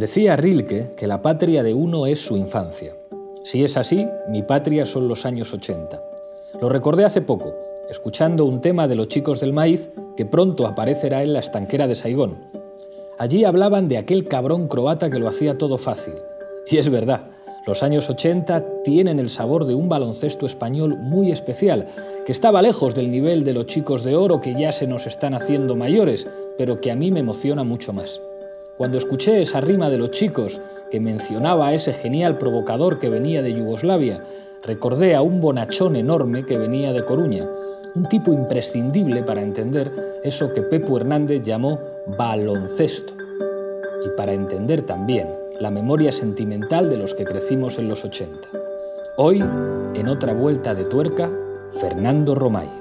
Decía Rilke que la patria de uno es su infancia. Si es así, mi patria son los años 80. Lo recordé hace poco, escuchando un tema de los chicos del maíz que pronto aparecerá en la estanquera de Saigón. Allí hablaban de aquel cabrón croata que lo hacía todo fácil. Y es verdad, los años 80 tienen el sabor de un baloncesto español muy especial, que estaba lejos del nivel de los chicos de oro que ya se nos están haciendo mayores, pero que a mí me emociona mucho más. Cuando escuché esa rima de los chicos que mencionaba a ese genial provocador que venía de Yugoslavia, recordé a un bonachón enorme que venía de Coruña, un tipo imprescindible para entender eso que Pepo Hernández llamó baloncesto y para entender también la memoria sentimental de los que crecimos en los 80. Hoy, en otra vuelta de tuerca, Fernando Romay.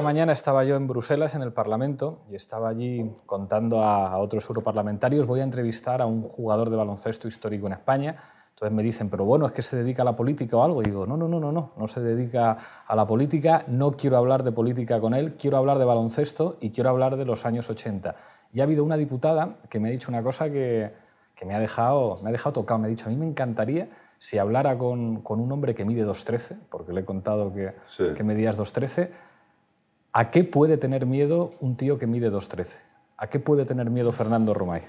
esta mañana estaba yo en Bruselas, en el Parlamento, y estaba allí contando a otros europarlamentarios, voy a entrevistar a un jugador de baloncesto histórico en España. Entonces me dicen, pero bueno, es que se dedica a la política o algo. Y digo, no, no, no, no, no, no se dedica a la política, no quiero hablar de política con él, quiero hablar de baloncesto y quiero hablar de los años 80. Y ha habido una diputada que me ha dicho una cosa que, que me, ha dejado, me ha dejado tocado, me ha dicho, a mí me encantaría si hablara con, con un hombre que mide 2.13, porque le he contado que, que medías 2.13 ¿A qué puede tener miedo un tío que mide 2.13? ¿A qué puede tener miedo Fernando Romay?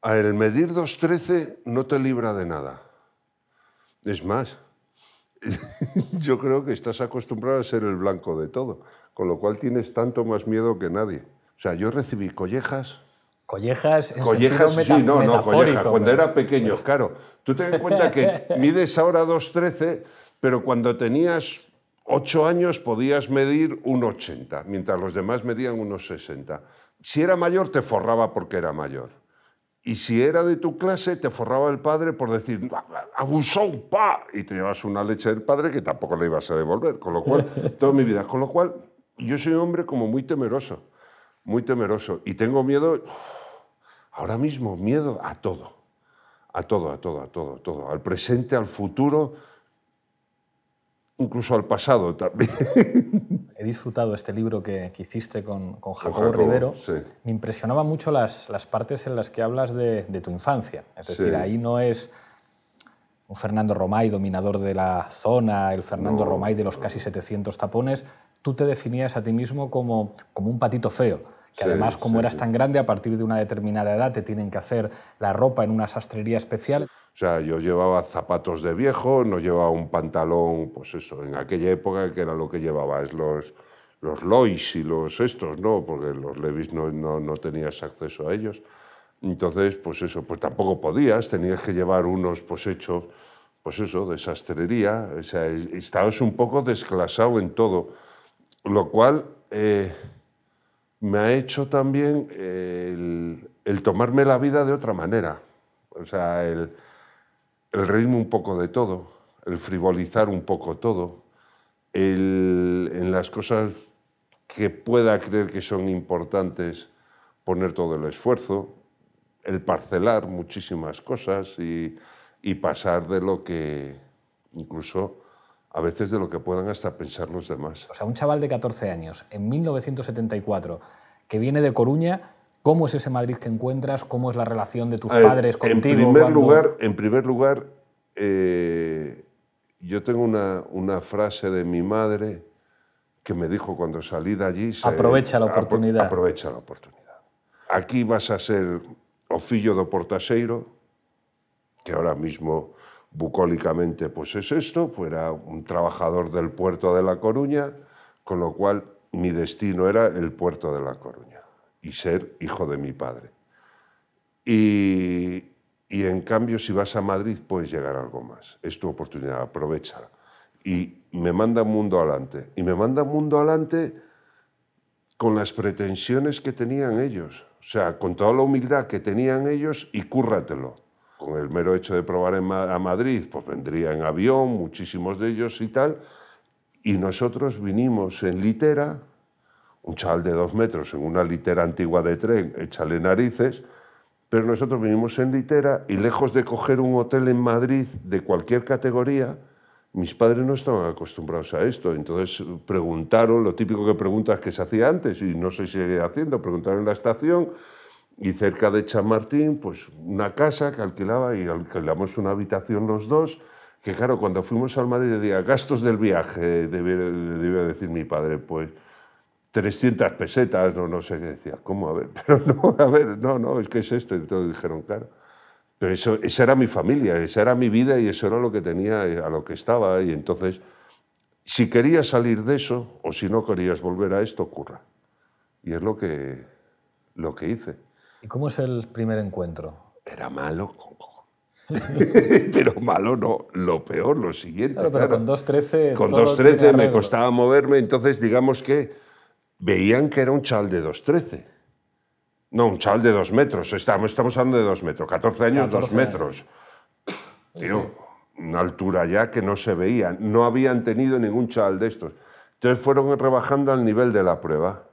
A el medir 2.13 no te libra de nada. Es más, yo creo que estás acostumbrado a ser el blanco de todo, con lo cual tienes tanto más miedo que nadie. O sea, yo recibí collejas. Collejas, sí, no, no, collejas. Cuando pues. era pequeño, claro. Tú te en cuenta que mides ahora 2.13, pero cuando tenías ocho años podías medir un 80, mientras los demás medían unos 60. Si era mayor, te forraba porque era mayor. Y si era de tu clase, te forraba el padre por decir, abusó un pa, y te llevas una leche del padre que tampoco le ibas a devolver. Con lo cual, toda mi vida. Con lo cual, yo soy un hombre como muy temeroso, muy temeroso. Y tengo miedo, ahora mismo, miedo a todo. A todo, a todo, a todo, a todo. Al presente, al futuro incluso al pasado también. He disfrutado este libro que, hiciste con, Jacobo, Rivero. Me impresionaba mucho las, partes en las que hablas de, tu infancia. Es decir, ahí no es un Fernando Romay dominador de la zona, el Fernando Romay de los casi 700 tapones. Tú te definías a ti mismo como, un patito feo que además como eras tan grande, a partir de una determinada edad te tienen que hacer la ropa en una sastrería especial. O sea, yo llevaba zapatos de viejo, no llevaba un pantalón, pues eso, en aquella época que era lo que llevaba, es los, los Lois y los estos, ¿no? Porque los Levis no, no, tenías acceso a ellos. Entonces, pues eso, pues tampoco podías, tenías que llevar unos, pues hechos, pues eso, de sastrería. O sea, estabas un poco desclasado en todo, lo cual eh, me ha hecho también el, el tomarme la vida de otra manera. O sea, el, el ritmo un poco de todo, el frivolizar un poco todo, el, en las cosas que pueda creer que son importantes poner todo el esfuerzo, el parcelar muchísimas cosas y, y pasar de lo que incluso a veces de lo que puedan hasta pensar los demás. O sea, un chaval de 14 años, en 1974, que viene de Coruña, ¿Cómo es ese Madrid que encuentras? ¿Cómo es la relación de tus padres contigo? En primer lugar, en primer lugar eh, yo tengo una, frase de mi madre que me dijo cuando salí de allí... aprovecha la oportunidad. aprovecha la oportunidad. Aquí vas a ser ofillo de portaseiro, que ahora mismo bucólicamente pues es esto, fuera un trabajador del puerto de La Coruña, con lo cual mi destino era el puerto de La Coruña y ser hijo de mi padre. Y, y en cambio, si vas a Madrid, puedes llegar a algo más. Es tu oportunidad, aprovechala. Y me manda mundo adelante. Y me manda mundo adelante con las pretensiones que tenían ellos. O sea, con toda la humildad que tenían ellos y cúrratelo. Con el mero hecho de probar a Madrid, pues vendría en avión, muchísimos de ellos y tal. Y nosotros vinimos en litera, un chaval de dos metros en una litera antigua de tren, échale narices, pero nosotros vinimos en litera y lejos de coger un hotel en Madrid de cualquier categoría, mis padres no estaban acostumbrados a esto, entonces preguntaron, lo típico que preguntas que se hacía antes y no sé si sigue haciendo, preguntaron en la estación y cerca de Chamartín, pues una casa que alquilaba y alquilamos una habitación los dos, que claro, cuando fuimos al Madrid de día, gastos del viaje, debía decir mi padre, pues 300 pesetas no no sé qué decía, ¿cómo? A ver, pero no, a ver, no, no, es que es esto. Y todo dijeron, claro. Pero eso, esa era mi familia, esa era mi vida y eso era lo que tenía, eh, a lo que estaba. Y entonces, si querías salir de eso o si no querías volver a esto, ocurra. Y es lo que, lo que hice. ¿Y cómo es el primer encuentro? Era malo, pero malo no, lo peor, lo siguiente. pero claro. con 2.13... Con 2.13 me costaba moverme, entonces digamos que veían que era un chal de 2,13. No, un chal de 2 metros. Estamos, estamos hablando de 2 metros. 14 años, 2 metros. Tío, una altura ya que no se veía. No habían tenido ningún chal de estos. Entonces fueron rebajando al nivel de la prueba.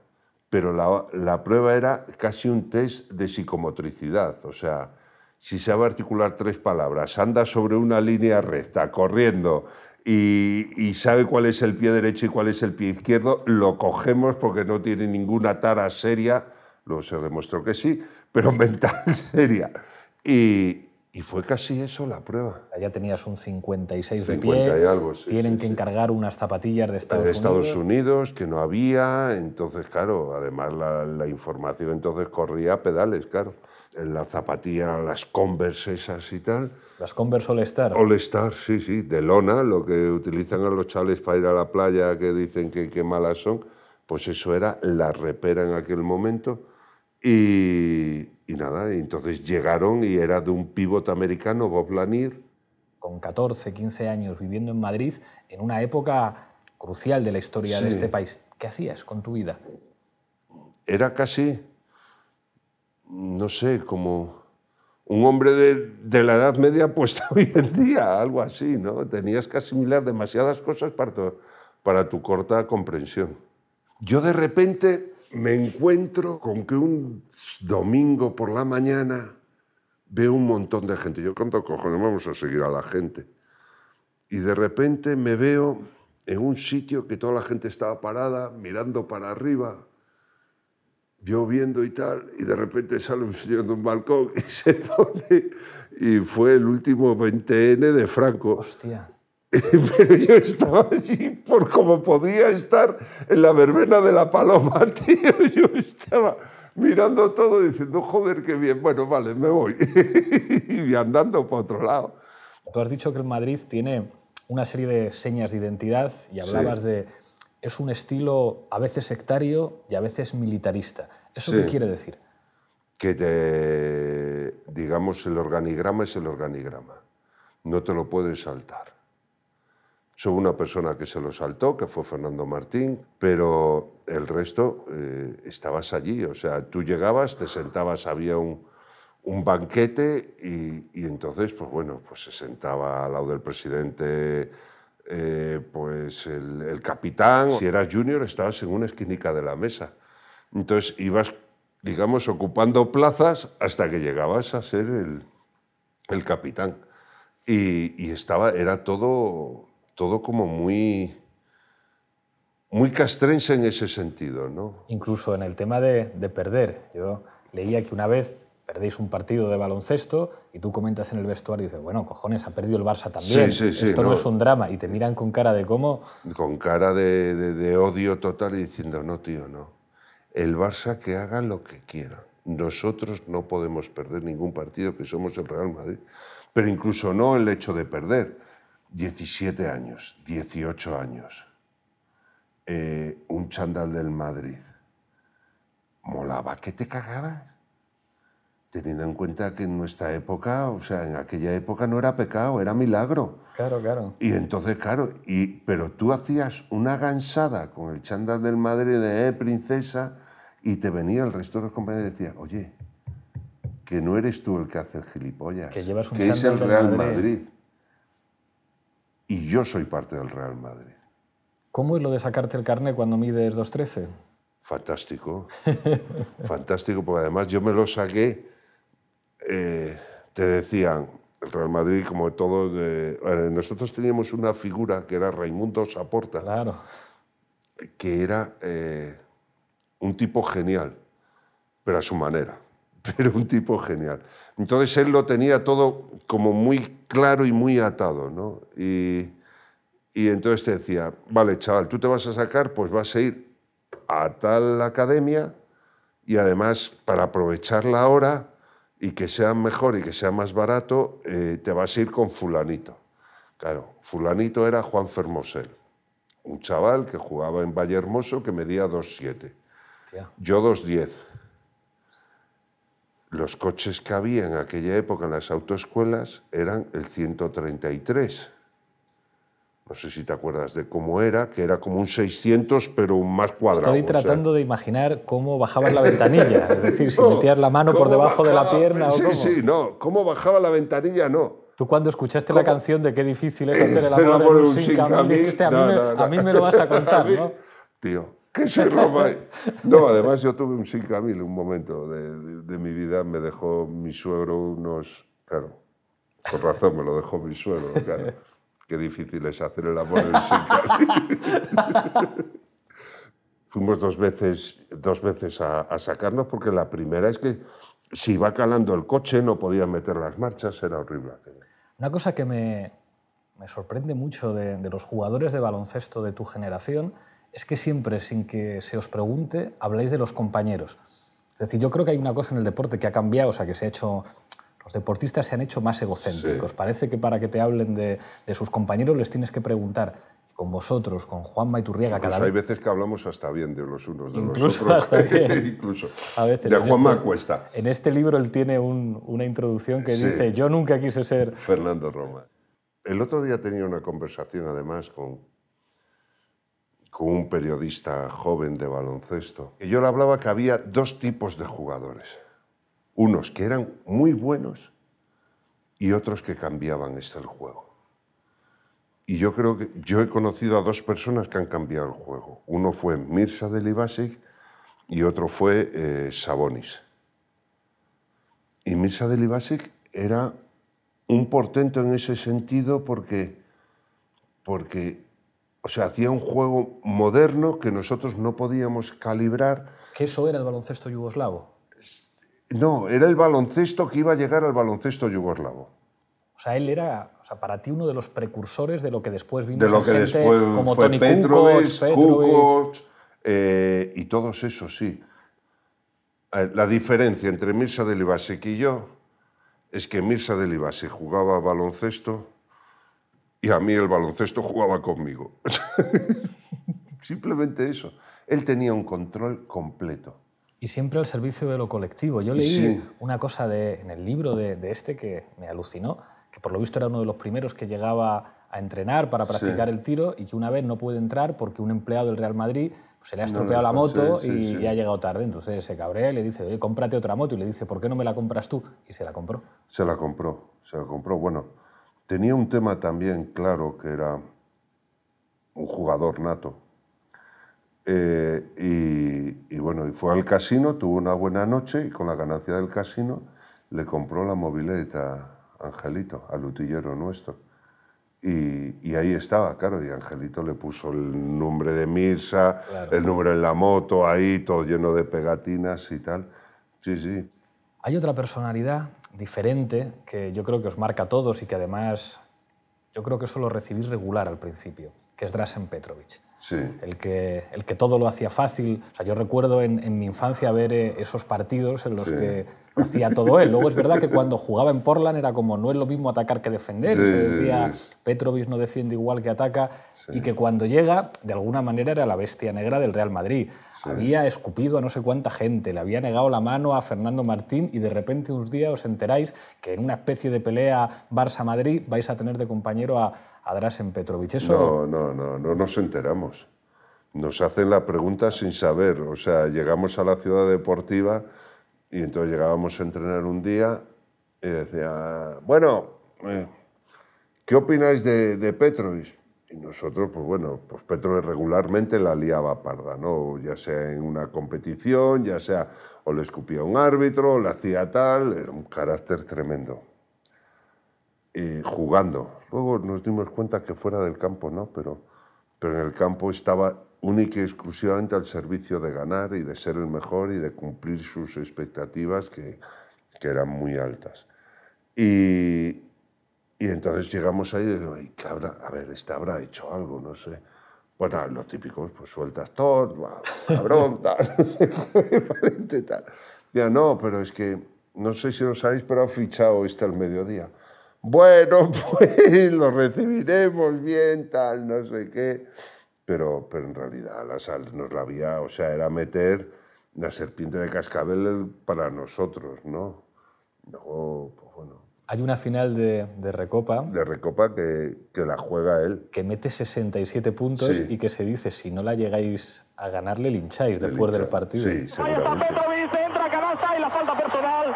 Pero la, la prueba era casi un test de psicomotricidad. O sea, si sabe articular tres palabras, anda sobre una línea recta, corriendo, y, sabe cuál es el pie derecho y cuál es el pie izquierdo, lo cogemos porque no tiene ninguna tara seria, luego se demostró que sí, pero mental seria. Y, fue casi eso la prueba. Ya tenías un 56 de pie. algo, Tienen que encargar unas zapatillas de Estados, de Estados Unidos. que no había. Entonces, claro, además la, la información entonces corría pedales, claro la zapatilla, las Converse esas y tal. Las Converse All Star. All Star, sí, sí, de lona, lo que utilizan a los chales para ir a la playa, que dicen que, qué malas son, pues eso era la repera en aquel momento. Y, nada, entonces llegaron y era de un pivote americano, Bob Lanier. Con 14, 15 años viviendo en Madrid, en una época crucial de la historia de este país. ¿Qué hacías con tu vida? Era casi no sé, como un hombre de, la Edad Media puesta hoy en día, algo así, ¿no? Tenías que asimilar demasiadas cosas para tu, para tu corta comprensión. Yo de repente me encuentro con que un domingo por la mañana veo un montón de gente. Yo cuánto cojones vamos a seguir a la gente. Y de repente me veo en un sitio que toda la gente estaba parada, mirando para arriba, viendo y tal, y de repente sale un señor de un balcón y se pone, y fue el último 20N de Franco. Hostia. Pero yo estaba así por como podía estar en la verbena de la paloma, tío. Yo estaba mirando todo diciendo, joder, qué bien, bueno, vale, me voy. y andando para otro lado. Tú has dicho que el Madrid tiene una serie de señas de identidad y hablabas de es un estilo a veces sectario y a veces militarista. ¿Eso qué quiere decir? Que, te, digamos, el organigrama es el organigrama. No te lo puedes saltar. Soy una persona que se lo saltó, que fue Fernando Martín, pero el resto eh, estabas allí. O sea, tú llegabas, te sentabas, había un, banquete y, y, entonces, pues bueno, pues se sentaba al lado del presidente eh, pues el, capitán, si eras junior, estabas en una esquinica de la mesa. Entonces ibas, digamos, ocupando plazas hasta que llegabas a ser el, capitán. Y, estaba, era todo, todo como muy, muy castrense en ese sentido. ¿no? Incluso en el tema de, de perder. Yo leía que una vez perdéis un partido de baloncesto y tú comentas en el vestuario y dices, bueno, cojones, ha perdido el Barça también. Esto no, es un drama. Y te miran con cara de cómo. Con cara de, odio total y diciendo, no, tío, no. El Barça que haga lo que quiera. Nosotros no podemos perder ningún partido que somos el Real Madrid. Pero incluso no el hecho de perder. 17 años, 18 años. Eh, un chandal del Madrid. Molaba que te cagabas teniendo en cuenta que en nuestra época, o sea, en aquella época no era pecado, era milagro. Claro, claro. Y entonces, claro, y, pero tú hacías una gansada con el chándal del Madrid de eh, princesa y te venía el resto de los compañeros y decía, oye, que no eres tú el que hace el gilipollas, que, llevas un que es el Real Madrid. Madrid. Y yo soy parte del Real Madrid. ¿Cómo es lo de sacarte el carnet cuando mides 2.13? Fantástico, fantástico, porque además yo me lo saqué eh, te decían, el Real Madrid, como todos, eh, nosotros teníamos una figura que era Raimundo Saporta, claro. que era eh, un tipo genial, pero a su manera, pero un tipo genial. Entonces él lo tenía todo como muy claro y muy atado, ¿no? Y, y entonces te decía, vale, chaval, tú te vas a sacar, pues vas a ir a tal academia y además para aprovechar la hora y que sea mejor y que sea más barato, eh, te vas a ir con fulanito. Claro, fulanito era Juan Fermosel, un chaval que jugaba en Valle Hermoso que medía 2,7. Yo 2,10. Los coches que había en aquella época en las autoescuelas eran el 133 no sé si te acuerdas de cómo era, que era como un 600 pero un más cuadrado. Estoy tratando de imaginar cómo bajabas la ventanilla, es decir, si metías la mano por debajo de la pierna o cómo. Sí, sí, no, cómo bajaba la ventanilla no. Tú cuando escuchaste la canción de qué difícil es hacer el amor, en un sin dijiste a mí, me lo vas a contar, ¿no? Tío, ¿qué se roba. No, además yo tuve un 5000 un momento de, mi vida, me dejó mi suegro unos, claro, con razón me lo dejó mi suegro, claro. Qué difícil es hacer el amor en centro. Fuimos dos veces, dos veces a, sacarnos porque la primera es que si iba calando el coche no podía meter las marchas, era horrible. Una cosa que me, me sorprende mucho de, de los jugadores de baloncesto de tu generación es que siempre, sin que se os pregunte, habláis de los compañeros. Es decir, yo creo que hay una cosa en el deporte que ha cambiado, o sea, que se ha hecho los deportistas se han hecho más egocéntricos. Parece que para que te hablen de, de, sus compañeros les tienes que preguntar. con vosotros, con Juanma y Turriega, cada vez. Hay veces que hablamos hasta bien de los unos de los otros. Hasta bien. Incluso. A veces. De este Juanma Cuesta. En este libro él tiene una introducción que dice: Yo nunca quise ser. Fernando Roma. El otro día tenía una conversación, además, con, con un periodista joven de baloncesto. Y yo le hablaba que había dos tipos de jugadores unos que eran muy buenos y otros que cambiaban este el juego. Y yo creo que yo he conocido a dos personas que han cambiado el juego. Uno fue Mirza Delibasic y otro fue eh, Sabonis. Y Mirza Delibasic era un portento en ese sentido porque, porque o sea, hacía un juego moderno que nosotros no podíamos calibrar. qué eso era el baloncesto yugoslavo. No, era el baloncesto que iba a llegar al baloncesto yugoslavo. O sea, él era, o sea, para ti uno de los precursores de lo que después vino. De lo como fue Tony Kukoc, Kukoc eh, y todos esos, sí. Eh, la diferencia entre Mirza Delibasek y yo es que Mirza Delibasek jugaba baloncesto y a mí el baloncesto jugaba conmigo. Simplemente eso. Él tenía un control completo y siempre al servicio de lo colectivo. Yo leí una cosa en el libro de, este que me alucinó, que por lo visto era uno de los primeros que llegaba a entrenar para practicar el tiro y que una vez no puede entrar porque un empleado del Real Madrid pues, se le ha estropeado la moto y, ha llegado tarde. Entonces se cabrea y le dice, oye, cómprate otra moto. Y le dice, ¿por qué no me la compras tú? Y se la compró. Se la compró, se la compró. Bueno, tenía un tema también claro que era un jugador nato eh, y, bueno, y fue al casino, tuvo una buena noche y con la ganancia del casino le compró la mobileta a Angelito, al utillero nuestro. Y, ahí estaba, claro, y Angelito le puso el nombre de Mirsa, el nombre en la moto, ahí, todo lleno de pegatinas y tal. Sí, sí. Hay otra personalidad diferente que yo creo que os marca a todos y que además yo creo que lo recibís regular al principio, que es Drasen Petrovic. El, que, el que todo lo hacía fácil. O sea, yo recuerdo en, mi infancia ver eh, esos partidos en los que hacía todo él. Luego es verdad que cuando jugaba en Portland era como no es lo mismo atacar que defender. se decía, Petrovic no defiende igual que ataca y que cuando llega, de alguna manera era la bestia negra del Real Madrid. Había escupido a no sé cuánta gente, le había negado la mano a Fernando Martín y de repente un día os enteráis que en una especie de pelea Barça-Madrid vais a tener de compañero a, a Drasen Petrovic. ¿Eso... No, no, no, no nos enteramos. Nos hacen la pregunta sin saber. O sea, llegamos a la ciudad deportiva y entonces llegábamos a entrenar un día y decía, bueno, eh, ¿qué opináis de, de Petrovic? Y nosotros, pues bueno, pues Petro regularmente la liaba parda, ¿no? Ya sea en una competición, ya sea o le escupía un árbitro, o le hacía tal, era un carácter tremendo. Y jugando. Luego nos dimos cuenta que fuera del campo no, pero, pero en el campo estaba única y exclusivamente al servicio de ganar y de ser el mejor y de cumplir sus expectativas que, que eran muy altas. Y, y entonces llegamos ahí y decimos, habrá? A ver, este habrá hecho algo, no sé. Bueno, típico típicos, pues sueltas todo, cabrón, tal, Ya no, pero es que, no sé si lo sabéis, pero ha fichado este al mediodía. Bueno, pues lo recibiremos bien, tal, no sé qué. Pero, pero en realidad la sal nos la había, o sea, era meter la serpiente de cascabel para nosotros, ¿no? Pues, hay una final de, Recopa. De Recopa que, la juega él. Que mete 67 puntos y que se dice, si no la llegáis a ganar, le lincháis después del partido. Sí, Ahí está Petrovic, entra canasta y la falta personal.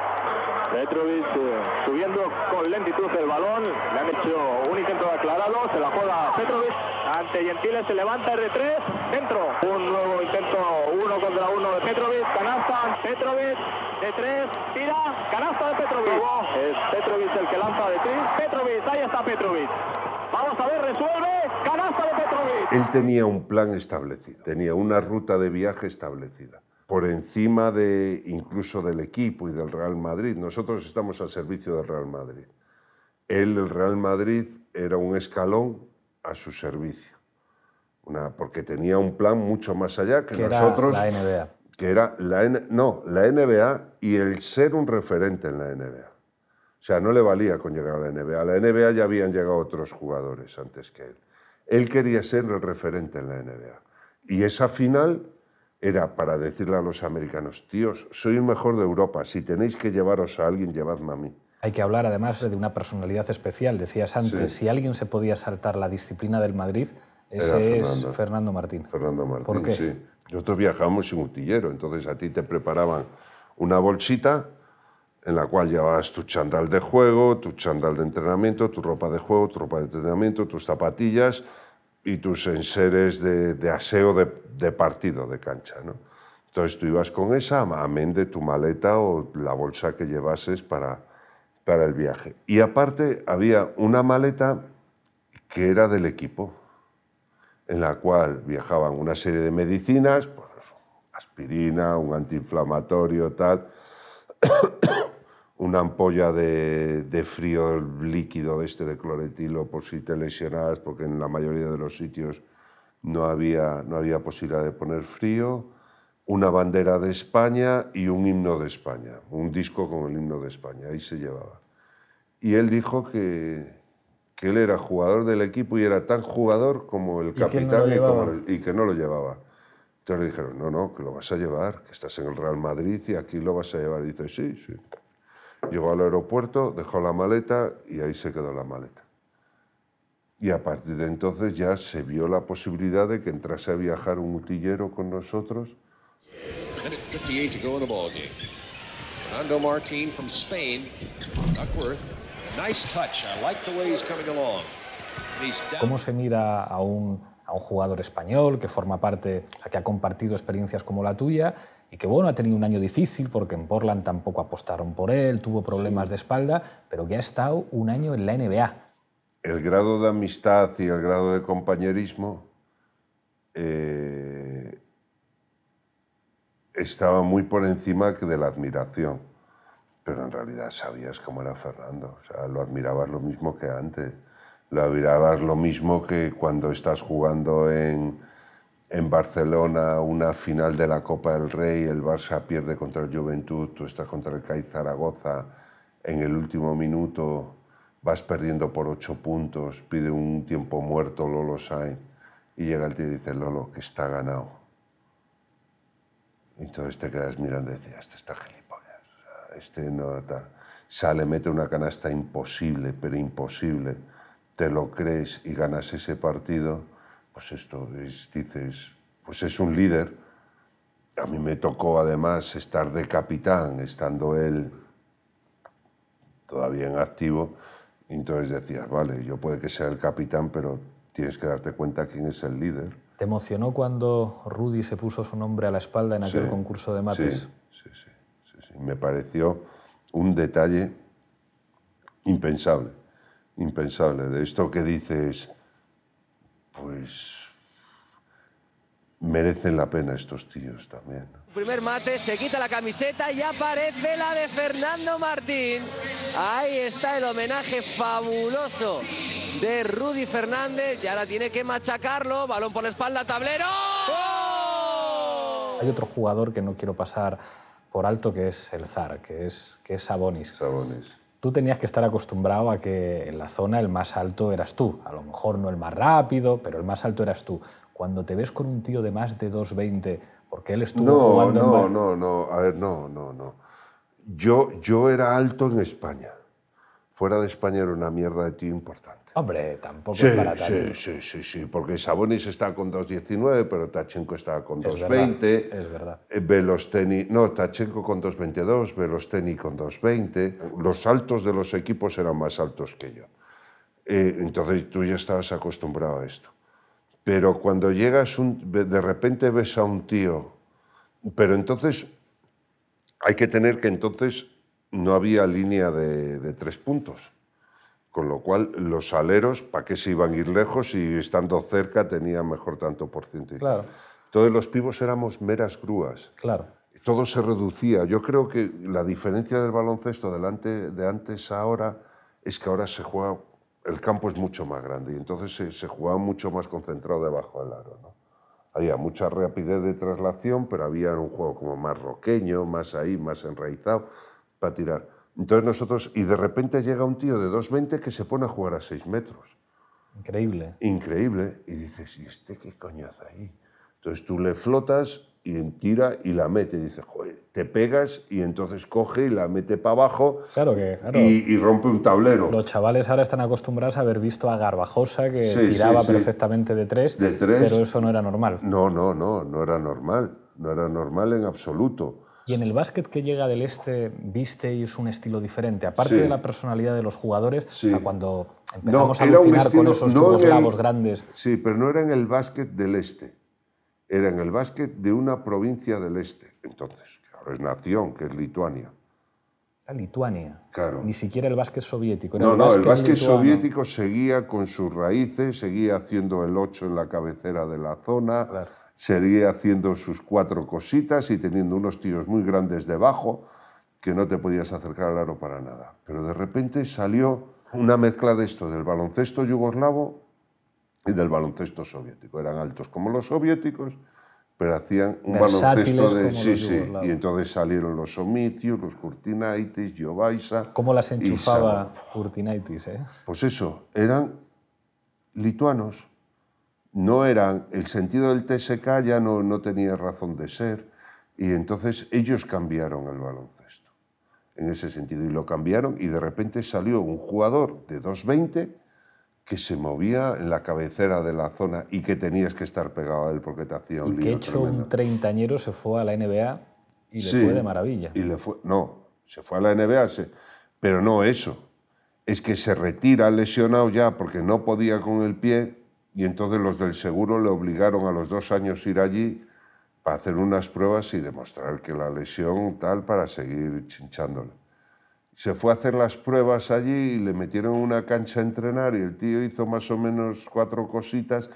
Petrovic eh, subiendo con lentitud el balón. Le han hecho un intento aclarado, se la juega Petrovic. Ante Gentiles se levanta R3, dentro. Un nuevo intento, uno contra uno de Petrovic, canasta, Petrovic de 3 Canasta de Petrovic. Es Petrovic el que lanza de tres. Petrovic, ahí está Petrovic. Vamos a ver, resuelve. Canasta de Petrovic. Él tenía un plan establecido, tenía una ruta de viaje establecida por encima de incluso del equipo y del Real Madrid. Nosotros estamos al servicio del Real Madrid. Él, el Real Madrid, era un escalón a su servicio. porque tenía un plan mucho más allá que, nosotros. la NBA que era la, no, la NBA y el ser un referente en la NBA. O sea, no le valía con llegar a la NBA. A la NBA ya habían llegado otros jugadores antes que él. Él quería ser el referente en la NBA. Y esa final era para decirle a los americanos, tíos, soy el mejor de Europa, si tenéis que llevaros a alguien, llevadme a mí. Hay que hablar además de una personalidad especial, decías antes, si alguien se podía saltar la disciplina del Madrid, ese es Fernando Martín. Fernando Martín, sí. Nosotros viajábamos sin utillero, entonces a ti te preparaban una bolsita en la cual llevabas tu chandal de juego, tu chandal de entrenamiento, tu ropa de juego, tu ropa de entrenamiento, tus zapatillas y tus enseres de, aseo de, partido, de cancha. ¿no? Entonces tú ibas con esa, amén de tu maleta o la bolsa que llevases para, para el viaje. Y aparte había una maleta que era del equipo en la cual viajaban una serie de medicinas, pues, aspirina, un antiinflamatorio, tal, una ampolla de, frío líquido de este de cloretilo por si te lesionabas, porque en la mayoría de los sitios no había, no había posibilidad de poner frío, una bandera de España y un himno de España, un disco con el himno de España, ahí se llevaba. Y él dijo que, que él era jugador del equipo y era tan jugador como el capitán y, que no lo llevaba. Entonces le dijeron, no, no, que lo vas a llevar, que estás en el Real Madrid y aquí lo vas a llevar. Y dice, sí, sí. Llegó al aeropuerto, dejó la maleta y ahí se quedó la maleta. Y a partir de entonces ya se vio la posibilidad de que entrase a viajar un mutillero con nosotros. 58 Martín from Spain, Duckworth ¿Cómo se mira a un, a un jugador español que forma parte, que ha compartido experiencias como la tuya y que bueno, ha tenido un año difícil porque en Portland tampoco apostaron por él, tuvo problemas de espalda, pero que ha estado un año en la NBA. El grado de amistad y el grado de compañerismo eh, estaba muy por encima que de la admiración pero en realidad sabías cómo era Fernando, o sea, lo admirabas lo mismo que antes, lo admirabas lo mismo que cuando estás jugando en, en Barcelona una final de la Copa del Rey, el Barça pierde contra el Juventud, tú estás contra el CAI Zaragoza, en el último minuto vas perdiendo por ocho puntos, pide un tiempo muerto Lolo Sainz y llega el tío y dice, Lolo, que está ganado. Y Entonces te quedas mirando y dices, este está genial este no tal. Sale, mete una canasta imposible, pero imposible. Te lo crees y ganas ese partido, pues esto es, dices, pues es un líder. A mí me tocó además estar de capitán, estando él todavía en activo. Entonces decías, vale, yo puede que sea el capitán, pero tienes que darte cuenta quién es el líder. ¿Te emocionó cuando Rudy se puso su nombre a la espalda en aquel concurso de mates? me pareció un detalle impensable, impensable, de esto que dices, pues merecen la pena estos tíos también. Primer mate, se quita la camiseta y aparece la de Fernando Martín. Ahí está el homenaje fabuloso de Rudy Fernández y ahora tiene que machacarlo, balón por la espalda, tablero. Hay otro jugador que no quiero pasar por alto que es el zar, que es, que es Sabonis. Sabonis. Tú tenías que estar acostumbrado a que en la zona el más alto eras tú. A lo mejor no el más rápido, pero el más alto eras tú. Cuando te ves con un tío de más de 2,20, porque él estuvo no, jugando... No, no, no, a ver, no, no, no. Yo, yo era alto en España. Fuera de España era una mierda de tío importante. Hombre, tampoco es para Sí, sí, sí, porque Sabonis está con 2.19, pero Tachenko estaba con 2.20. Es verdad. Es verdad. Eh, no, Tachenko con 2.22, Velosteni con 2.20. Los altos de los equipos eran más altos que yo. Eh, entonces tú ya estabas acostumbrado a esto. Pero cuando llegas, de repente ves a un tío, pero entonces hay que tener que entonces no había línea de tres puntos. Con lo cual, los aleros, ¿para qué se iban a ir lejos y estando cerca tenían mejor tanto por ciento? claro. Todos los pibos éramos meras grúas. Claro. Todo se reducía. Yo creo que la diferencia del baloncesto de antes a ahora es que ahora se juega, el campo es mucho más grande y entonces se, jugaba mucho más concentrado debajo del aro. Había mucha rapidez de traslación, pero había un juego como más roqueño, más ahí, más enraizado para tirar. Entonces nosotros, y de repente llega un tío de 2,20 que se pone a jugar a 6 metros. Increíble. Increíble. Y dices, ¿y este qué coño hace ahí? Entonces tú le flotas y tira y la mete. Y dices, joder, te pegas y entonces coge y la mete para abajo claro que, claro. Y, rompe un tablero. Los chavales ahora están acostumbrados a haber visto a Garbajosa que tiraba perfectamente de tres, de pero eso no era normal. No, no, no, no era normal. No era normal en absoluto. ¿Y en el básquet que llega del este viste visteis un estilo diferente? Aparte de la personalidad de los jugadores, cuando empezamos a alucinar con esos jugoslavos grandes. Sí, pero no era en el básquet del este, era en el básquet de una provincia del este, entonces, que ahora es nación, que es Lituania. La Lituania. Claro. Ni siquiera el básquet soviético. no, no, el básquet soviético seguía con sus raíces, seguía haciendo el 8 en la cabecera de la zona seguía haciendo sus cuatro cositas y teniendo unos tíos muy grandes debajo que no te podías acercar al aro para nada. Pero de repente salió una mezcla de esto, del baloncesto yugoslavo y del baloncesto soviético. Eran altos como los soviéticos, pero hacían un baloncesto de... Sí, sí, y entonces salieron los Somitios, los Curtinaitis, Jovaisa... ¿Cómo las enchufaba Curtinaitis? Eh? Pues eso, eran lituanos, no eran, el sentido del TSK ya no, no tenía razón de ser y entonces ellos cambiaron el baloncesto en ese sentido y lo cambiaron y de repente salió un jugador de 220 que se movía en la cabecera de la zona y que tenías que estar pegado a él porque te hacía un lío. Y que hecho un treintañero se fue a la NBA y le fue de maravilla. Y le fue, no, se fue a la NBA, pero no eso. Es que se retira lesionado ya porque no podía con el pie y entonces los del seguro le obligaron a los dos años ir allí para hacer unas pruebas y demostrar que la lesión tal para seguir chinchándole. Se fue a hacer las pruebas allí y le metieron una cancha a entrenar y el tío hizo más o menos cuatro cositas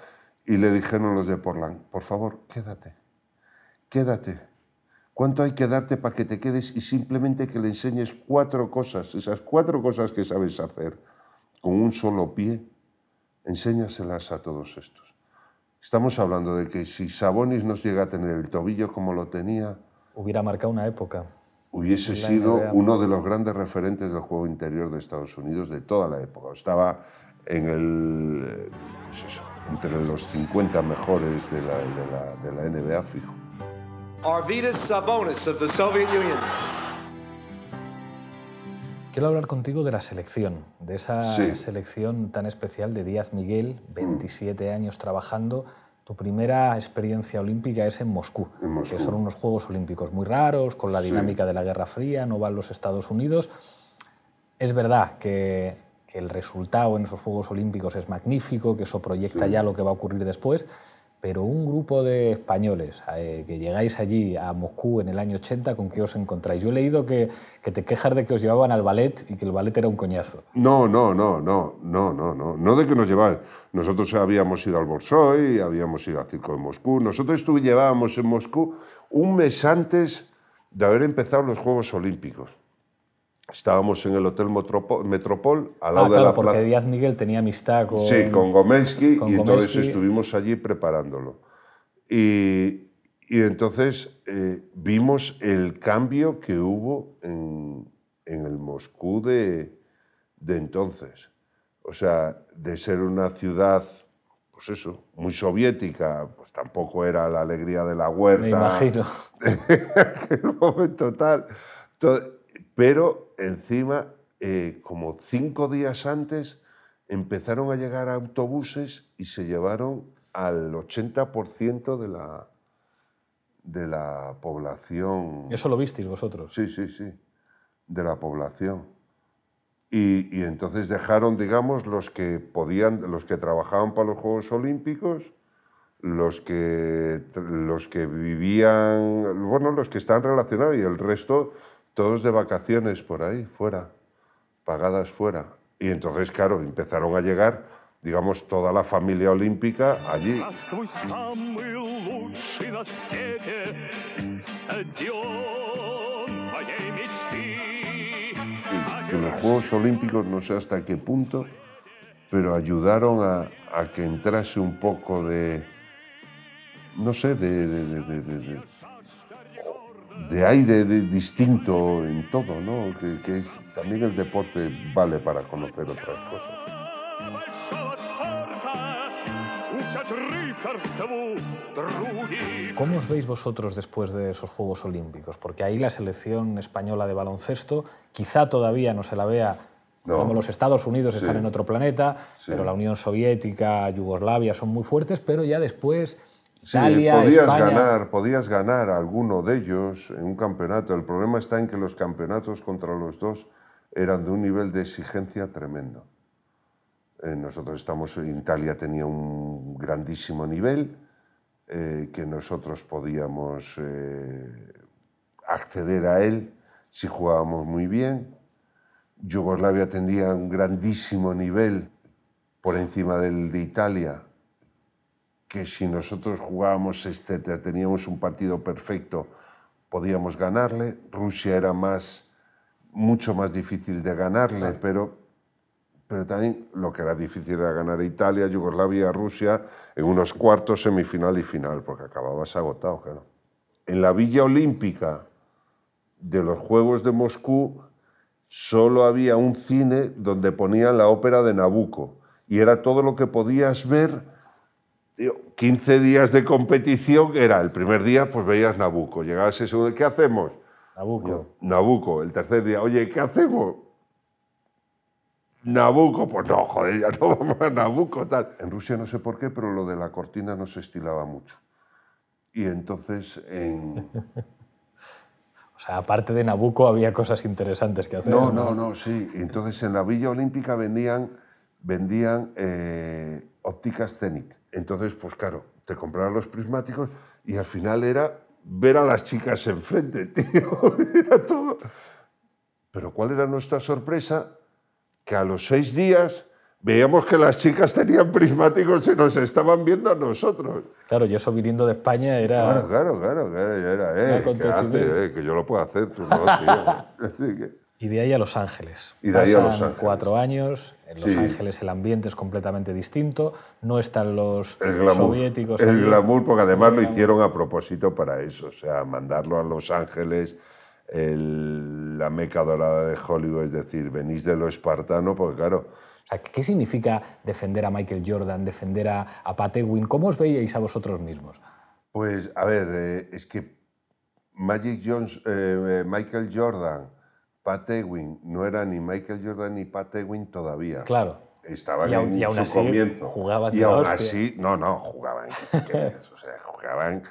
y le dijeron los de Portland, por favor, quédate, quédate. ¿Cuánto hay que darte para que te quedes y simplemente que le enseñes cuatro cosas, esas cuatro cosas que sabes hacer con un solo pie? enséñaselas a todos estos. Estamos hablando de que si Sabonis nos llega a tener el tobillo como lo tenía... Hubiera marcado una época. Hubiese sido uno de los grandes referentes del juego interior de Estados Unidos de toda la época. Estaba en el, pues entre los 50 mejores de la, de la, de la NBA fijo. Arvidas Sabonis of the Soviet Union. Quiero hablar contigo de la selección, de esa selección tan especial de Díaz Miguel, 27 mm. años trabajando. Tu primera experiencia olímpica es en Moscú, que son unos Juegos Olímpicos muy raros, con la dinámica de la Guerra Fría, no van los Estados Unidos. Es verdad que, el resultado en esos Juegos Olímpicos es magnífico, que eso proyecta ya lo que va a ocurrir después, pero un grupo de españoles eh, que llegáis allí a Moscú en el año 80, ¿con qué os encontráis? Yo he leído que, que, te quejas de que os llevaban al ballet y que el ballet era un coñazo. No, no, no, no, no, no, no. No de que nos llevaban. Nosotros habíamos ido al Bolshoi, habíamos ido al Circo de Moscú. Nosotros llevábamos en Moscú un mes antes de haber empezado los Juegos Olímpicos. Estábamos en el Hotel Metropol, al lado ah, de la porque Díaz Miguel tenía amistad con... Sí, con Gomensky, y entonces estuvimos allí preparándolo. Y, y entonces eh, vimos el cambio que hubo en, en el Moscú de, de entonces. O sea, de ser una ciudad pues eso, muy soviética, pues tampoco era la alegría de la huerta. Me imagino. en aquel momento tal. Pero encima, eh, como cinco días antes, empezaron a llegar autobuses y se llevaron al 80% de la, de la población. Eso lo visteis vosotros. Sí, sí, sí, de la población. Y, entonces dejaron, digamos, los que podían, los que trabajaban para los Juegos Olímpicos, los que, los que vivían, bueno, los que están relacionados y el resto todos de vacaciones por ahí, fuera, pagadas fuera. Y entonces, claro, empezaron a llegar, digamos, toda la familia olímpica allí. En los Juegos Olímpicos, no sé hasta qué punto, pero ayudaron a, que entrase un poco de, no sé, de de aire de distinto en todo, ¿no? que, también el deporte vale para conocer otras cosas. ¿Cómo os veis vosotros después de esos Juegos Olímpicos? Porque ahí la selección española de baloncesto quizá todavía no se la vea como los Estados Unidos están en otro planeta, pero la Unión Soviética, Yugoslavia son muy fuertes, pero ya después Italia, podías ganar, podías ganar alguno de ellos en un campeonato. El problema está en que los campeonatos contra los dos eran de un nivel de exigencia tremendo. Eh, nosotros estamos, Italia tenía un grandísimo nivel eh, que nosotros podíamos eh, acceder a él si jugábamos muy bien. Yugoslavia tenía un grandísimo nivel por encima del de Italia que si nosotros jugábamos, etcétera, teníamos un partido perfecto, podíamos ganarle. Rusia era más, mucho más difícil de ganarle, pero, pero también lo que era difícil era ganar Italia, Yugoslavia, Rusia en unos cuartos, semifinal y final, porque acababas agotado, claro. En la Villa Olímpica de los Juegos de Moscú solo había un cine donde ponían la ópera de Nabucco y era todo lo que podías ver 15 días de competición, era el primer día, pues veías Nabucco. Llegabas el segundo, ¿qué hacemos? Nabucco. el tercer día, oye, ¿qué hacemos? Nabucco, pues no, joder, ya no vamos a Nabucco, tal. En Rusia no sé por qué, pero lo de la cortina no se estilaba mucho. Y entonces en... o sea, aparte de Nabucco había cosas interesantes que hacer. No, no, no, sí. Entonces en la Villa Olímpica vendían, vendían eh, ópticas Zenit entonces, pues claro, te compraron los prismáticos y al final era ver a las chicas enfrente, tío. Era todo. Pero ¿cuál era nuestra sorpresa? Que a los seis días veíamos que las chicas tenían prismáticos y nos estaban viendo a nosotros. Claro, yo eso viniendo de España era... Claro, claro, claro. que, eh, eh, yo lo puedo hacer, tú tío. Así que... Y de ahí a Los Ángeles. Y de ahí a Los Ángeles. cuatro años. En Los Ángeles el ambiente es completamente distinto. No están los soviéticos. El glamour, porque además lo hicieron a propósito para eso. O sea, mandarlo a Los Ángeles, la meca dorada de Hollywood. Es decir, venís de lo espartano, porque claro. O sea, ¿qué significa defender a Michael Jordan, defender a, a Pat ¿Cómo os veíais a vosotros mismos? Pues, a ver, eh, es que Magic Jones, eh, eh, Michael Jordan Pat Ewing no era ni Michael Jordan ni Pat Ewing todavía. Claro. Estaban en y su comienzo. y aún así, no, no, jugaban. o sea, jugaban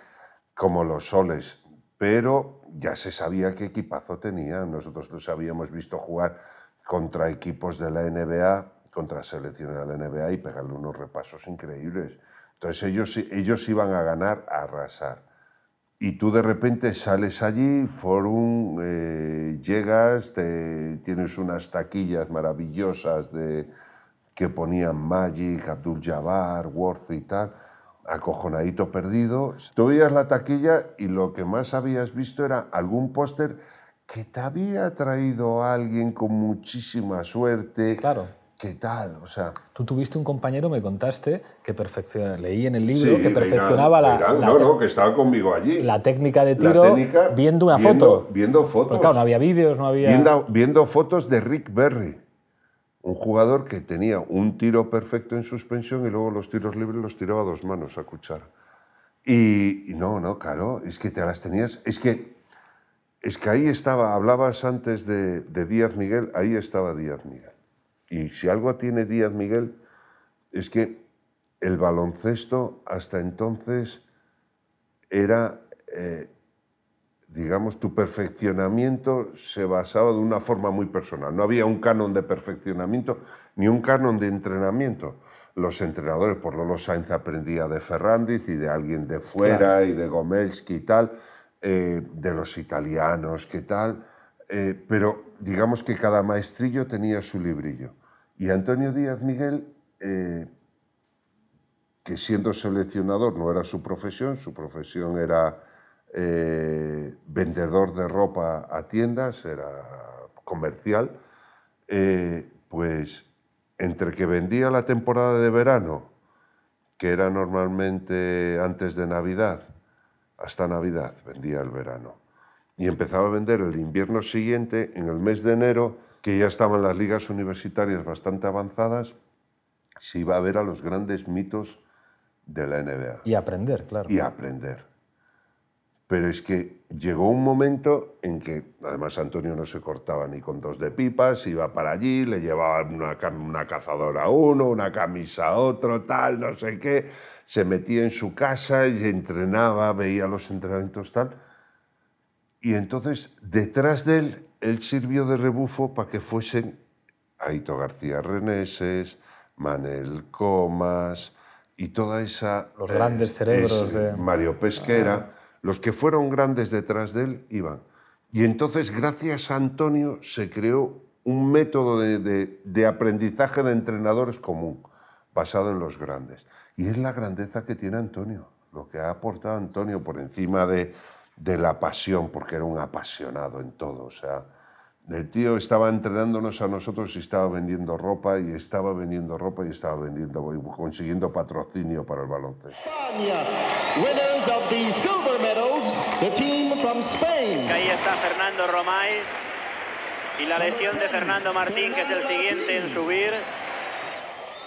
como los soles. Pero ya se sabía qué equipazo tenía. Nosotros los habíamos visto jugar contra equipos de la NBA, contra selecciones de la NBA y pegarle unos repasos increíbles. Entonces ellos, ellos iban a ganar, a arrasar. Y tú de repente sales allí, forum, eh, llegas, te, tienes unas taquillas maravillosas de, que ponían Magic, Abdul Jabbar, Worth y tal, acojonadito perdido. Tú veías la taquilla y lo que más habías visto era algún póster que te había traído alguien con muchísima suerte, claro. ¿Qué tal? O sea, Tú tuviste un compañero, me contaste, que perfeccionaba, leí en el libro, que perfeccionaba la, No, no, que estaba conmigo allí. La técnica de tiro viendo una foto. Viendo fotos. Porque, no había vídeos, no había... Viendo, fotos de Rick Berry, un jugador que tenía un tiro perfecto en suspensión y luego los tiros libres los tiraba a dos manos, a cuchara. Y, no, no, claro, es que te las tenías... Es que, es que ahí estaba, hablabas antes de Díaz Miguel, ahí estaba Díaz Miguel. Y si algo tiene Díaz Miguel, es que el baloncesto hasta entonces era, eh, digamos, tu perfeccionamiento se basaba de una forma muy personal. No había un canon de perfeccionamiento ni un canon de entrenamiento. Los entrenadores, por lo menos Sainz aprendía de Ferrandiz y de alguien de fuera y de Gomelsky y tal, eh, de los italianos, qué tal, eh, pero digamos que cada maestrillo tenía su librillo. Y Antonio Díaz Miguel, eh, que siendo seleccionador no era su profesión, su profesión era eh, vendedor de ropa a tiendas, era comercial, eh, pues entre que vendía la temporada de verano, que era normalmente antes de Navidad, hasta Navidad vendía el verano y empezaba a vender el invierno siguiente, en el mes de enero, que ya estaban las ligas universitarias bastante avanzadas, se iba a ver a los grandes mitos de la NBA. Y aprender, claro. Y aprender. Pero es que llegó un momento en que, además, Antonio no se cortaba ni con dos de pipas, iba para allí, le llevaba una, cazadora a uno, una camisa a otro, tal, no sé qué. Se metía en su casa y entrenaba, veía los entrenamientos, tal. Y entonces, detrás de él, él sirvió de rebufo para que fuesen Aito García Reneses, Manel Comas y toda esa... Los grandes eh, cerebros de... Mario Pesquera, ah. los que fueron grandes detrás de él iban. Y entonces, gracias a Antonio, se creó un método de aprendizaje de entrenadores común, basado en los grandes. Y es la grandeza que tiene Antonio, lo que ha aportado Antonio por encima de de la pasión, porque era un apasionado en todo. O sea, el tío estaba entrenándonos a nosotros y estaba vendiendo ropa y estaba vendiendo ropa y estaba vendiendo consiguiendo patrocinio para el baloncesto. España, winners of the silver medals, the team from Spain. Ahí está Fernando Romay y la lesión de Fernando Martín, que es el siguiente en subir.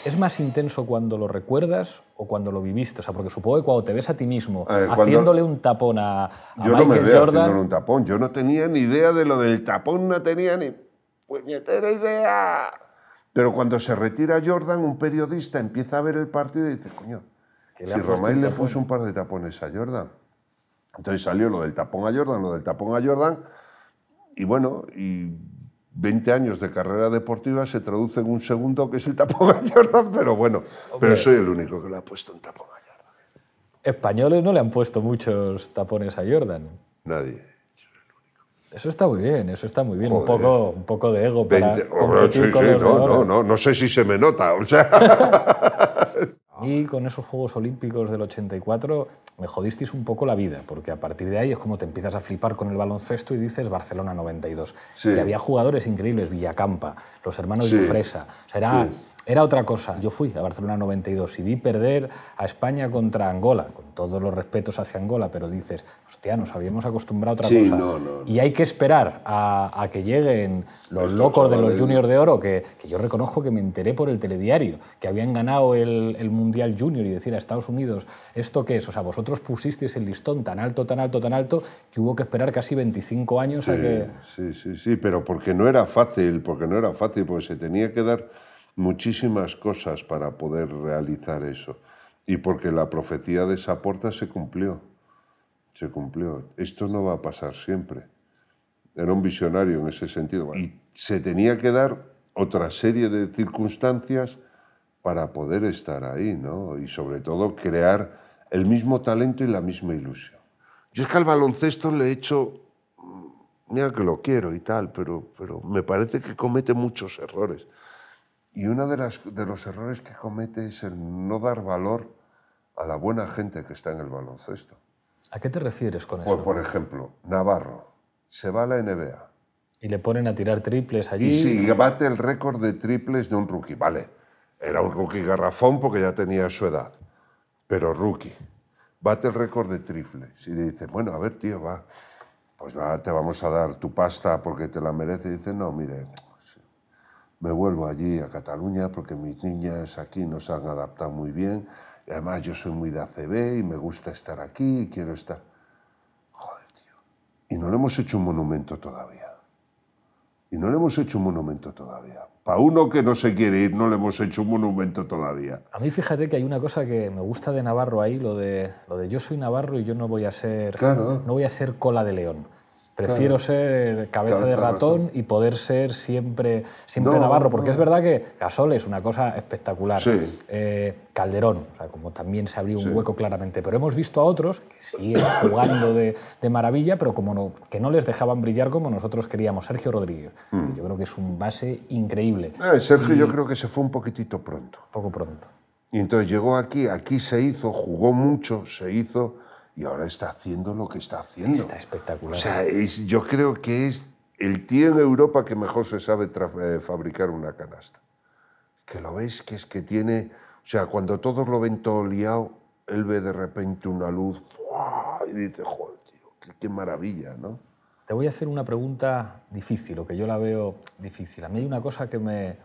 ¿Es más intenso cuando lo recuerdas o cuando lo viviste? O sea, porque supongo que cuando te ves a ti mismo haciéndole un tapón a, Jordan... yo no me veo Jordan... un tapón. Yo no tenía ni idea de lo del tapón, no tenía ni puñetera idea. Pero cuando se retira Jordan, un periodista empieza a ver el partido y dice, coño, si Romain le puso un par de tapones a Jordan. Entonces salió lo del tapón a Jordan, lo del tapón a Jordan. Y bueno, y 20 años de carrera deportiva se traduce en un segundo que es el tapón a Jordan, pero bueno, pero soy el único que le ha puesto un tapón a Jordan. Españoles no le han puesto muchos tapones a Jordan. Nadie. Eso está muy bien, eso está muy bien. Un poco, un poco de ego para no, no, no, no sé si se me nota. O sea. Y con esos Juegos Olímpicos del 84 me jodisteis un poco la vida, porque a partir de ahí es como te empiezas a flipar con el baloncesto y dices Barcelona 92. Y había jugadores increíbles, Villacampa, los hermanos de Fresa. O era otra cosa. Yo fui a Barcelona 92 y vi perder a España contra Angola, con todos los respetos hacia Angola, pero dices, hostia, nos habíamos acostumbrado a otra cosa. Y hay que esperar a, que lleguen los locos de los juniors de oro, que, yo reconozco que me enteré por el telediario, que habían ganado el, Mundial Junior y decir a Estados Unidos, ¿esto qué es? O sea, vosotros pusisteis el listón tan alto, tan alto, tan alto, que hubo que esperar casi 25 años a que... Sí, sí, sí, pero porque no era fácil, porque no era fácil, porque se tenía que dar muchísimas cosas para poder realizar eso. Y porque la profecía de esa puerta se cumplió, se cumplió. Esto no va a pasar siempre. Era un visionario en ese sentido. Y se tenía que dar otra serie de circunstancias para poder estar ahí, ¿no? Y sobre todo crear el mismo talento y la misma ilusión. Yo es que al baloncesto le he hecho, mira que lo quiero y tal, pero, pero me parece que comete muchos errores. Y uno de, de los errores que comete es el no dar valor a la buena gente que está en el baloncesto. ¿A qué te refieres con pues, eso? Pues, por ejemplo, Navarro se va a la NBA. Y le ponen a tirar triples allí. Y sí, bate el récord de triples de un rookie. Vale, era un rookie garrafón porque ya tenía su edad, pero rookie. Bate el récord de triples. Y dice, bueno, a ver, tío, va, pues nada, te vamos a dar tu pasta porque te la mereces. Y dice, no, mire, me vuelvo allí a Cataluña porque mis niñas aquí no se han adaptado muy bien. además yo soy muy de ACB y me gusta estar aquí y quiero estar... Joder, tío. Y no le hemos hecho un monumento todavía. Y no le hemos hecho un monumento todavía. Para uno que no se quiere ir, no le hemos hecho un monumento todavía. A mí fíjate que hay una cosa que me gusta de Navarro ahí, lo de, lo de yo soy Navarro y yo no voy a ser, no voy a ser cola de león. Prefiero ser cabeza de ratón y poder ser siempre, siempre Navarro, porque es verdad que Gasol es una cosa espectacular. Eh, Calderón, o sea, como también se abrió un hueco claramente, pero hemos visto a otros que siguen jugando de, maravilla, pero como no, que no les dejaban brillar como nosotros queríamos. Sergio Rodríguez, hmm. yo creo que es un base increíble. Eh, Sergio yo creo que se fue un poquitito pronto. Poco pronto. Y entonces llegó aquí, aquí se hizo, jugó mucho, se hizo y ahora está haciendo lo que está haciendo. Está espectacular. O sea, yo creo que es el tío de Europa que mejor se sabe eh, fabricar una canasta. Que lo ves, que es que tiene... O sea, cuando todos lo ven todo liado, él ve de repente una luz y dice, joder, tío, qué, qué maravilla, ¿no? Te voy a hacer una pregunta difícil, o que yo la veo difícil. A mí hay una cosa que me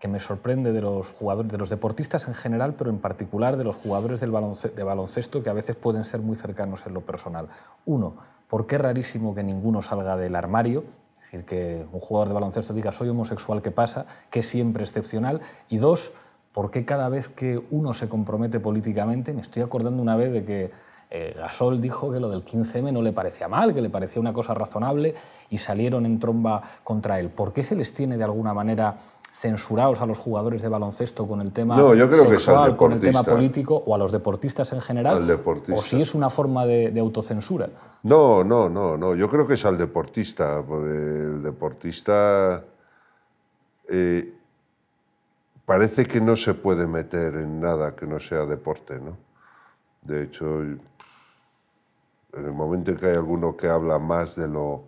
que me sorprende de los jugadores, de los deportistas en general, pero en particular de los jugadores del baloncesto, de baloncesto que a veces pueden ser muy cercanos en lo personal. Uno, ¿por qué es rarísimo que ninguno salga del armario, es decir, que un jugador de baloncesto diga soy homosexual, ¿qué pasa? Que es siempre excepcional. Y dos, ¿por qué cada vez que uno se compromete políticamente, me estoy acordando una vez de que eh, Gasol dijo que lo del 15M no le parecía mal, que le parecía una cosa razonable y salieron en tromba contra él. ¿Por qué se les tiene de alguna manera censurados a los jugadores de baloncesto con el tema yo creo sexual, con el tema político o a los deportistas en general, o si es una forma de, autocensura. No, no, no, no. Yo creo que es al deportista, el deportista eh, parece que no se puede meter en nada que no sea deporte, ¿no? De hecho, en el momento en que hay alguno que habla más de lo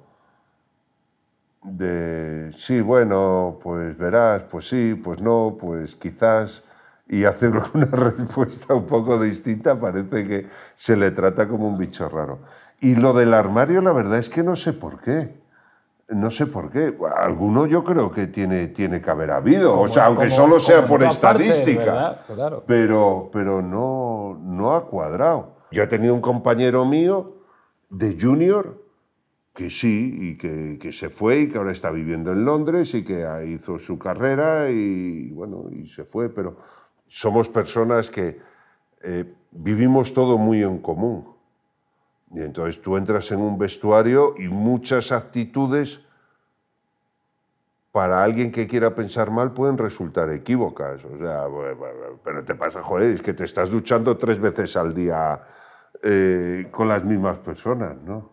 de sí, bueno, pues verás, pues sí, pues no, pues quizás, y hacer una respuesta un poco distinta, parece que se le trata como un bicho raro. Y lo del armario, la verdad es que no sé por qué. No sé por qué. Alguno yo creo que tiene, tiene que haber habido, o sea, aunque solo sea por estadística. Pero, pero no, no ha cuadrado. Yo he tenido un compañero mío de junior que sí, y que, se fue y que ahora está viviendo en Londres y que hizo su carrera y bueno, y se fue, pero somos personas que eh, vivimos todo muy en común. Y entonces tú entras en un vestuario y muchas actitudes para alguien que quiera pensar mal pueden resultar equívocas. O sea, pero te pasa, joder, es que te estás duchando tres veces al día eh, con las mismas personas, ¿no?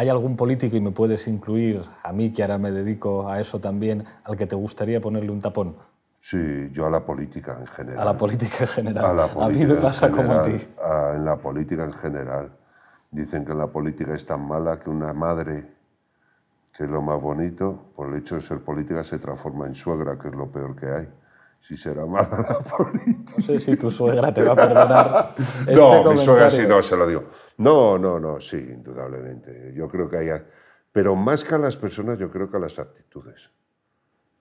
¿Hay algún político, y me puedes incluir a mí, que ahora me dedico a eso también, al que te gustaría ponerle un tapón? Sí, yo a la política en general. A la política en general. A, la política mí me pasa como a ti. en la política en general. Dicen que la política es tan mala que una madre, que es lo más bonito, por el hecho de ser política, se transforma en suegra, que es lo peor que hay si será mala la política. No sé si tu suegra te va a perdonar. Este no, mi suegra sí, no, se lo digo. No, no, no, sí, indudablemente. Yo creo que hay. Pero más que a las personas, yo creo que a las actitudes.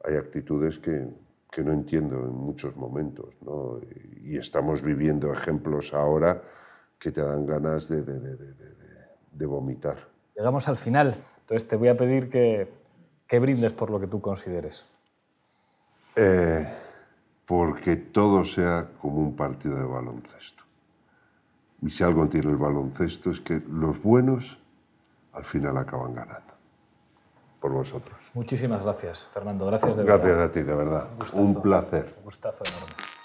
Hay actitudes que, que no entiendo en muchos momentos, ¿no? Y estamos viviendo ejemplos ahora que te dan ganas de, de, de, de vomitar. Llegamos al final, entonces te voy a pedir que, que brindes por lo que tú consideres. Eh porque todo sea como un partido de baloncesto. Y si algo tiene el baloncesto es que los buenos al final acaban ganando. Por vosotros. Muchísimas gracias, Fernando. Gracias de verdad. Gracias a ti, de verdad. Un, placer. Un gustazo enorme.